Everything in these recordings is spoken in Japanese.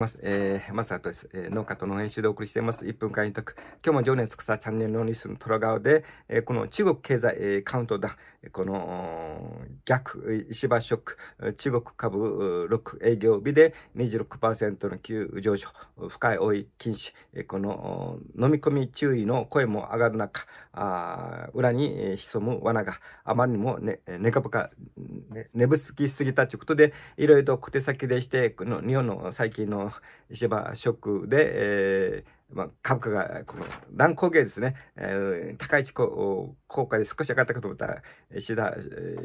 ます。えー、まずはです、えー、農家と農園集でお送りしています。1分間委託。今日も情熱草チャンネルのニュースの虎顔で、えー、この中国経済、えー、カウントダウン、この逆、石破ショック、中国株6営業日で26%の急上昇、深い追い禁止、えー、この飲み込み注意の声も上がる中、あ裏に潜む罠があまりにもね、ねかぶかね、寝ぶつきすぎたということで、いろいろと小手先でして、この日本の最近の石破ショックで、えーまあ、株価が、この乱高下ですね、えー、高市効果で少し上がったかと思ったら、石田、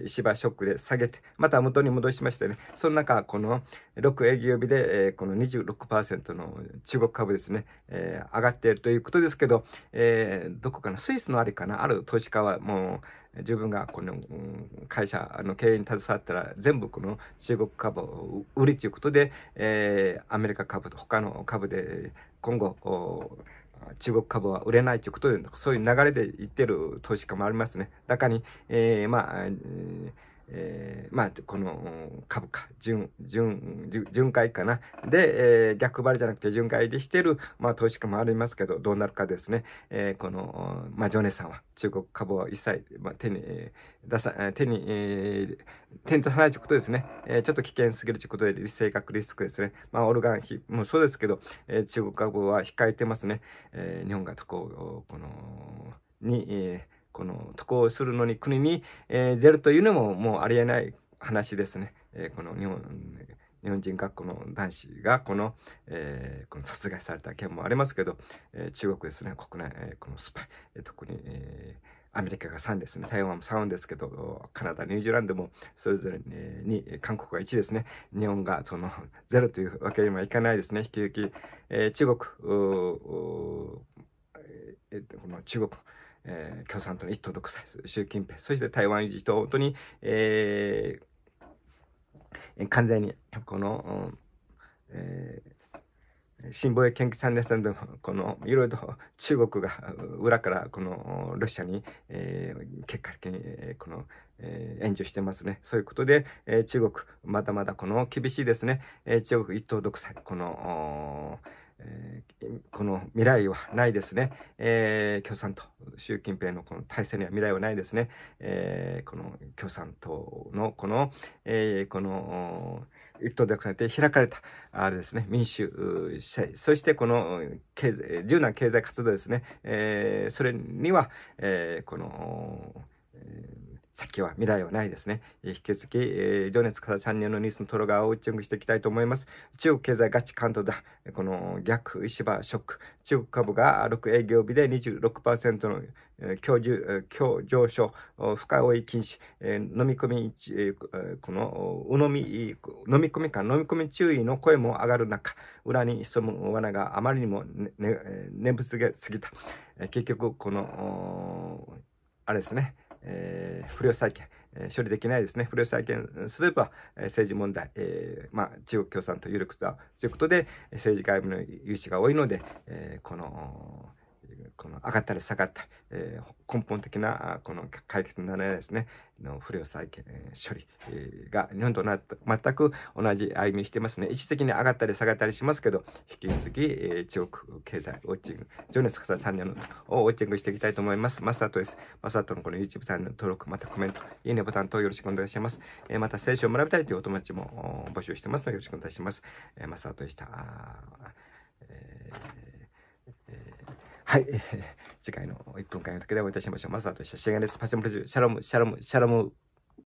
ショックで下げて、また元に戻しましてね、その中、この6営業日で、えー、この26%の中国株ですね、えー、上がっているということですけど、えー、どこかな、スイスのあれかな、ある投資家はもう、自分がこの会社の経営に携わったら全部この中国株を売りということで、えー、アメリカ株と他の株で今後、中国株は売れないということで、そういう流れでいってる投資家もありますね。中に、えー、まあ、えーえー、まあ、この株価、巡、巡、巡回かな。で、えー、逆張りじゃなくて巡回でしてる、まあ、投資家もありますけど、どうなるかですね。えー、この、まあ、ジョネさんは中国株を一切、まあ、手に、え出さ、手に、えー、手に出さないということですね。えー、ちょっと危険すぎるということで、性格リスクですね。まあ、オルガン費もそうですけど、えー、中国株は控えてますね。えー、日本がとこう、この、に、えーこの渡航するのに国に、えー、ゼロというのももうありえない話ですね。えー、この日本日本人学校の男子がこの,、えー、この殺害された件もありますけど、えー、中国ですね国内、えー、このスパイ、え特に、えー、アメリカが3ですね台湾も3ですけどカナダニュージーランドもそれぞれに韓国が1ですね日本がその ロというわけにはいかないですね引き続き、えー、中国、えー、この中国えー、共産党の一党独裁、習近平、そして台湾有事と本当に、えー、完全に、この、うん、えー、新防衛研究チャンネルさんでも、この、いろいろと中国が裏から、この、ロシアに、えー、結果的に、えこの、えー、援助してますね。そういうことで、えー、中国、まだまだこの厳しいですね、えー、中国一党独裁、この、おーえー、この未来はないですね、えー、共産党習近平のこの体制には未来はないですね、えー、この共産党のこの、えー、この一党で開かれたあれですね民主社そしてこの経済柔軟経済活動ですね、えー、それには、えー、この、えー先は未来はないですね。引き続き、えー、情熱から3年のニュースのトロガーをチンッしていきたいと思います。中国経済ガチ感東だ。この逆石ショック。中国株が6営業日で26%の強強上昇、深追い禁止、飲み込み、この、うのみ、飲み込みか、飲み込み注意の声も上がる中、裏に潜む罠があまりにもね、ね、念仏すぎた。結局、この、あれですね。えー、不良債権、えー、処理できないですね、不良債権すれば、えー、政治問題、えまあ、中国共産党有力だということで、政治外部の融資が多いので、えこの、この上がったり下がったり、えー、根本的なこの解決のならないですね、の不良債権、処理、が日本と全く同じ歩みしてますね。一時的に上がったり下がったりしますけど、引き続き、えー、中国経済ウォッチング、情熱笠チャンネをウォッチングしていきたいと思います。マサトです。マサトのこの YouTube チャンネル登録、またコメント、いいねボタン等よろしくお願いします。えー、また聖書を学びたいというお友達も募集してますのでよろしくお願いします。えー、マサトでした。えーはい。次回の1分間の時でお会いいたしましょう。マスターと一緒。シェガネす。パッションプレジュ、シャロム、シャロム、シャロム。